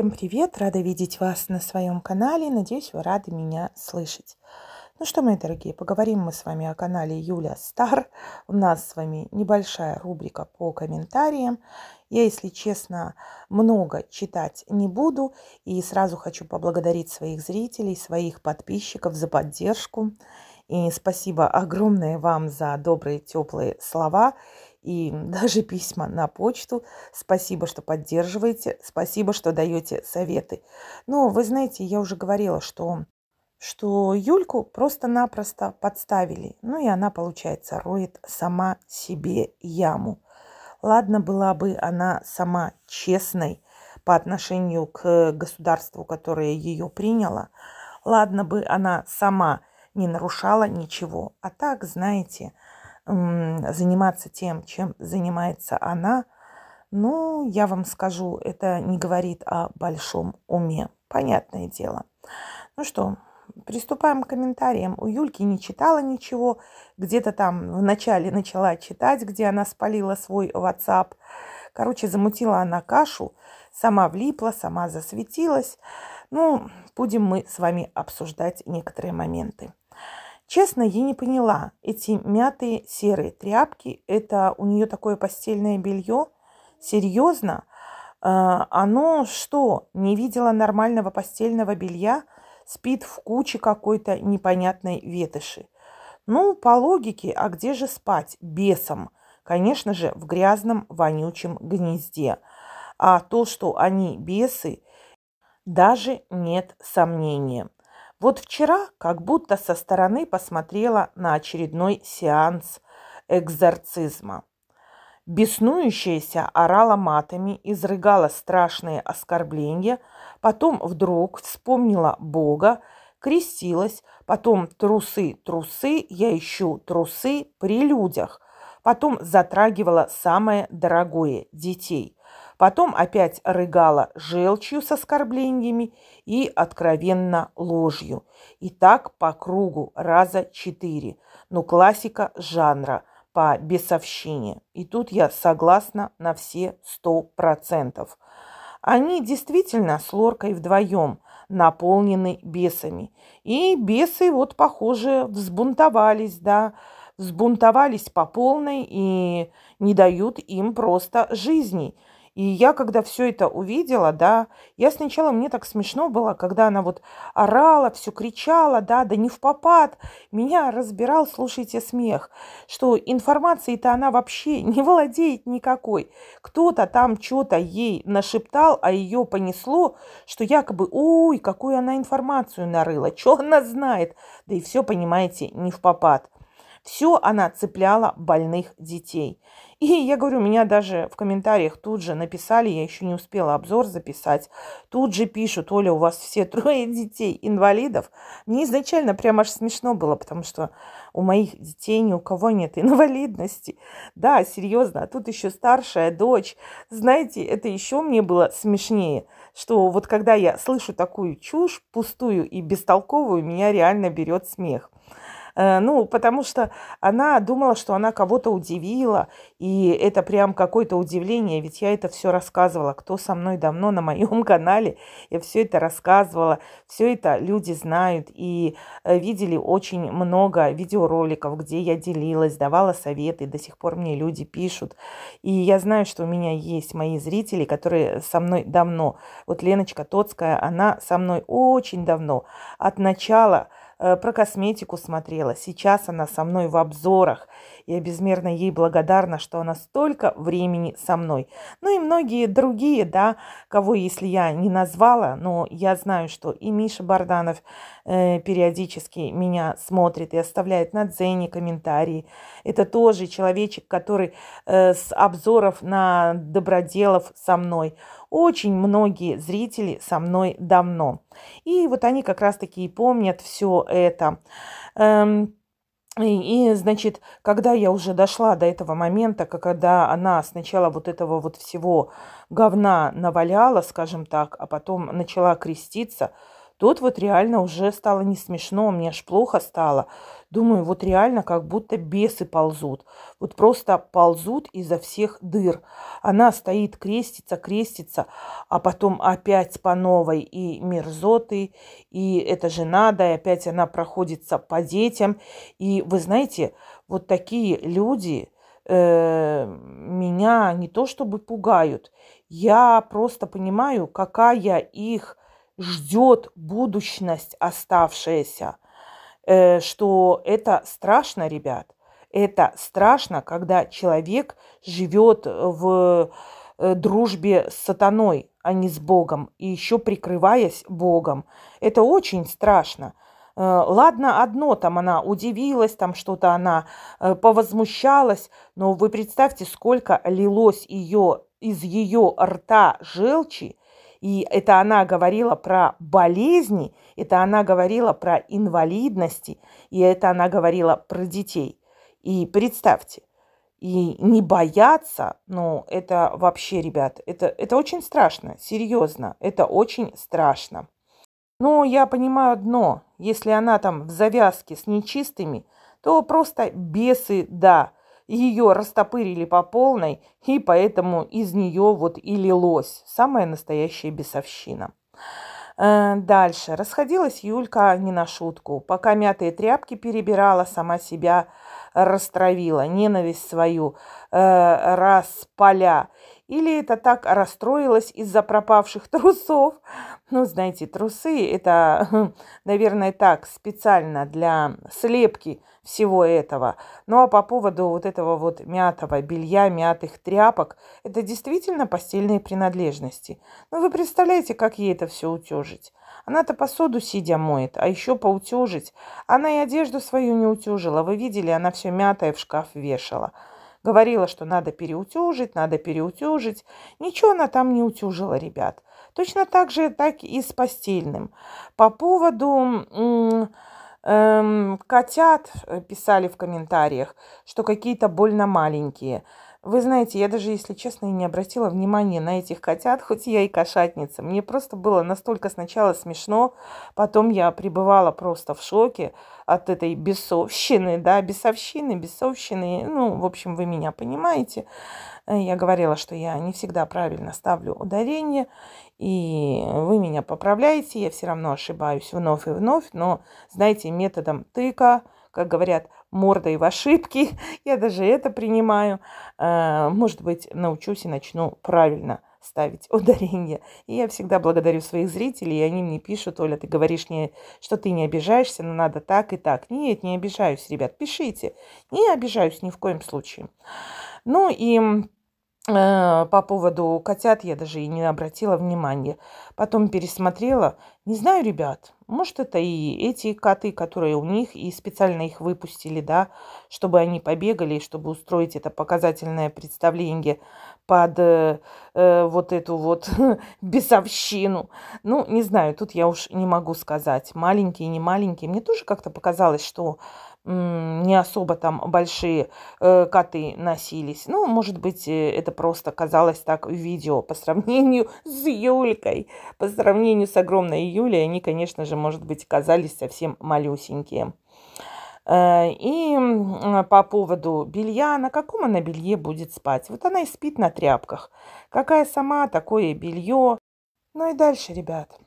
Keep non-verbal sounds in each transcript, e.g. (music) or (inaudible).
Всем привет! Рада видеть вас на своем канале. Надеюсь, вы рады меня слышать. Ну что, мои дорогие, поговорим мы с вами о канале Юля Стар. У нас с вами небольшая рубрика по комментариям. Я, если честно, много читать не буду. И сразу хочу поблагодарить своих зрителей, своих подписчиков за поддержку. И спасибо огромное вам за добрые, теплые слова и даже письма на почту. Спасибо, что поддерживаете, спасибо, что даете советы. Но вы знаете, я уже говорила, что что Юльку просто-напросто подставили. Ну и она, получается, роет сама себе яму. Ладно, была бы она сама честной по отношению к государству, которое ее приняло. Ладно бы она сама не нарушала ничего. А так, знаете, заниматься тем, чем занимается она, ну, я вам скажу, это не говорит о большом уме. Понятное дело. Ну что, приступаем к комментариям. У Юльки не читала ничего. Где-то там вначале начала читать, где она спалила свой WhatsApp. Короче, замутила она кашу. Сама влипла, сама засветилась. Ну, будем мы с вами обсуждать некоторые моменты. Честно, я не поняла, эти мятые серые тряпки, это у нее такое постельное белье? Серьезно? Э, оно что, не видела нормального постельного белья? Спит в куче какой-то непонятной ветоши. Ну, по логике, а где же спать? Бесом. Конечно же, в грязном вонючем гнезде. А то, что они бесы, даже нет сомнения. Вот вчера как будто со стороны посмотрела на очередной сеанс экзорцизма. Беснующаяся орала матами, изрыгала страшные оскорбления, потом вдруг вспомнила Бога, крестилась, потом трусы, трусы, я ищу трусы при людях, потом затрагивала самое дорогое – детей – Потом опять рыгала желчью с оскорблениями и откровенно ложью. И так по кругу раза четыре. Но ну, классика жанра по бесовщине. И тут я согласна на все сто процентов. Они действительно с Лоркой вдвоем наполнены бесами. И бесы вот, похоже, взбунтовались, да, взбунтовались по полной и не дают им просто жизни – и я, когда все это увидела, да, я сначала, мне так смешно было, когда она вот орала, все кричала, да, да не в попад. Меня разбирал, слушайте, смех, что информации-то она вообще (laughs) не владеет никакой. Кто-то там что-то ей нашептал, а ее понесло, что якобы, ой, какую она информацию нарыла, что она знает. Да и все, понимаете, не в попад. Все она цепляла больных детей. И я говорю, меня даже в комментариях тут же написали, я еще не успела обзор записать, тут же пишут, Оля, у вас все (laughs) трое детей инвалидов. Мне изначально прям аж смешно было, потому что у моих детей ни у кого нет инвалидности. Да, серьезно, а тут еще старшая дочь. Знаете, это еще мне было смешнее, что вот когда я слышу такую чушь, пустую и бестолковую, меня реально берет смех. Э, ну, потому что она думала, что она кого-то удивила, и это прям какое-то удивление, ведь я это все рассказывала, кто со мной давно на моем (laughs) канале, я все это рассказывала, все это люди знают и э, видели очень много видеороликов, где я делилась, давала советы, до сих пор мне люди пишут. И я знаю, что у меня есть мои зрители, которые со мной давно. Вот Леночка Тоцкая, она со мной очень давно, от начала Э, про косметику смотрела. Сейчас она со мной в обзорах. Я безмерно ей благодарна, что она столько времени со мной. Ну и многие другие, да, кого, если я не назвала, но я знаю, что и Миша Барданов э, периодически меня смотрит и оставляет на Дзене комментарии. Это тоже человечек, который э, с обзоров на доброделов со мной. Очень многие зрители со мной давно. И вот они как раз-таки и помнят все это. Эм, и, и, значит, когда я уже дошла до этого момента, когда она сначала вот этого вот всего говна наваляла, скажем так, а потом начала креститься – Тут вот реально уже стало не смешно, мне аж плохо стало. Думаю, вот реально как будто бесы ползут. Вот просто ползут изо всех дыр. Она стоит, крестится, крестится, а потом опять по новой и мерзоты, и это же надо, и опять она проходится по детям. И вы знаете, вот такие люди э, меня не то чтобы пугают, я просто понимаю, какая их ждет будущность оставшаяся, э, что это страшно, ребят. Это страшно, когда человек живет в э, дружбе с сатаной, а не с Богом, и еще прикрываясь Богом. Это очень страшно. Э, ладно, одно там она удивилась, там что-то она повозмущалась, но вы представьте, сколько лилось ее из ее рта желчи, и это она говорила про болезни, это она говорила про инвалидности, и это она говорила про детей. И представьте, и не бояться, ну, это вообще, ребят, это, это очень страшно, серьезно, это очень страшно. Но я понимаю одно, если она там в завязке с нечистыми, то просто бесы, да, ее растопырили по полной, и поэтому из нее вот и лилось. Самая настоящая бесовщина. Э, дальше. Расходилась Юлька не на шутку. Пока мятые тряпки перебирала, сама себя растравила, ненависть свою э, распаля. Или это так расстроилась из-за пропавших трусов? Ну, знаете, трусы – это, (laughs) наверное, так, специально для слепки всего этого. Ну, а по поводу вот этого вот мятого белья, мятых тряпок, это действительно постельные принадлежности. Ну, вы представляете, как ей это все утежить? Она-то посуду сидя моет, а еще поутюжить. Она и одежду свою не утюжила. Вы видели, она все мятое в шкаф вешала. Говорила, что надо переутюжить, надо переутюжить. Ничего она там не утюжила, ребят. Точно так же, так и с постельным. По поводу эм, котят э, писали в комментариях, что какие-то больно маленькие. Вы знаете, я даже, если честно, и не обратила внимания на этих котят, хоть я и кошатница. Мне просто было настолько сначала смешно, потом я пребывала просто в шоке от этой бесовщины, да, бесовщины, бесовщины. Ну, в общем, вы меня понимаете. Э, я говорила, что я не всегда правильно ставлю ударение, и вы меня поправляете, я все равно ошибаюсь вновь и вновь, но, знаете, методом тыка, как говорят, мордой в ошибки. (laughs) Я даже это принимаю. Э, может быть, научусь и начну правильно ставить (laughs) ударение. И я всегда благодарю своих зрителей, и они мне пишут, Оля, ты говоришь мне, что ты не обижаешься, но надо так и так. Нет, не обижаюсь, ребят, пишите. Не обижаюсь ни в коем случае. Ну и Э, по поводу котят я даже и не обратила внимания. Потом пересмотрела. Не знаю, ребят, может, это и эти коты, которые у них, и специально их выпустили, да, чтобы они побегали, чтобы устроить это показательное представление под э, э, вот эту вот (laughs) бесовщину. Ну, не знаю, тут я уж не могу сказать, маленькие, не маленькие. Мне тоже как-то показалось, что не особо там большие э, коты носились. Ну, может быть, э, это просто казалось так в видео по сравнению (laughs) с Юлькой. По сравнению с огромной Юлей, они, конечно же, может быть, казались совсем малюсенькие. Э, и по поводу белья, на каком она белье будет спать. Вот она и спит на тряпках. Какая сама, такое белье. Ну и дальше, ребят.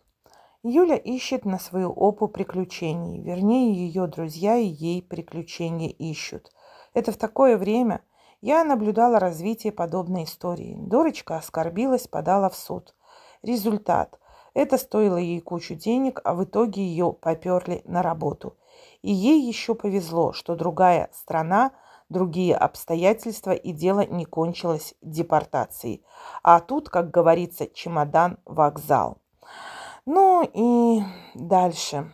Юля ищет на свою опу приключений. Вернее, ее друзья и ей приключения ищут. Это в такое время я наблюдала развитие подобной истории. Дорочка оскорбилась, подала в суд. Результат. Это стоило ей кучу денег, а в итоге ее поперли на работу – и ей еще повезло, что другая страна, другие обстоятельства, и дело не кончилось депортацией. А тут, как говорится, чемодан вокзал. Ну и дальше.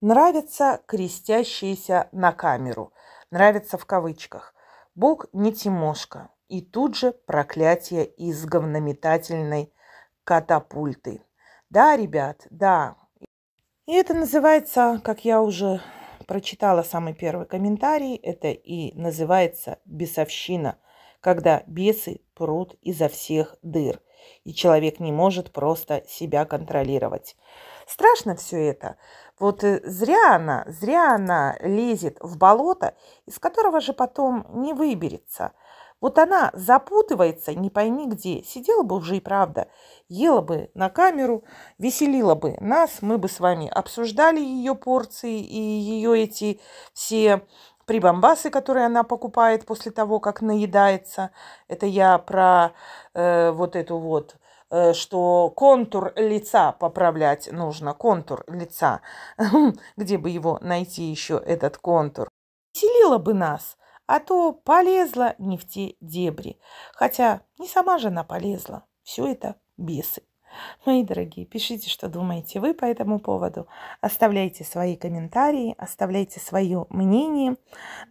Нравится крестящиеся на камеру. нравится в кавычках. Бог не Тимошка. И тут же проклятие из говнометательной катапульты. Да, ребят, да, и это называется, как я уже прочитала самый первый комментарий, это и называется бесовщина, когда бесы прут изо всех дыр, и человек не может просто себя контролировать. Страшно все это. Вот э, зря она, зря она лезет в болото, из которого же потом не выберется – вот она запутывается, не пойми где. Сидела бы уже и правда, ела бы на камеру, веселила бы нас, мы бы с вами обсуждали ее порции и ее эти все прибамбасы, которые она покупает после того, как наедается. Это я про э, вот эту вот э, что контур лица поправлять нужно, контур лица. (laughs) Где бы его найти еще, этот контур? Селила бы нас а то полезла не в те дебри. Хотя не сама жена полезла. Все это бесы. Мои дорогие, пишите, что думаете вы по этому поводу. Оставляйте свои комментарии, оставляйте свое мнение.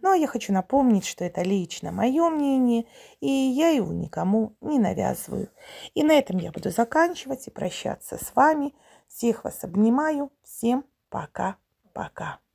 Ну а я хочу напомнить, что это лично мое мнение, и я его никому не навязываю. И на этом я буду заканчивать и прощаться с вами. Всех вас обнимаю. Всем пока-пока.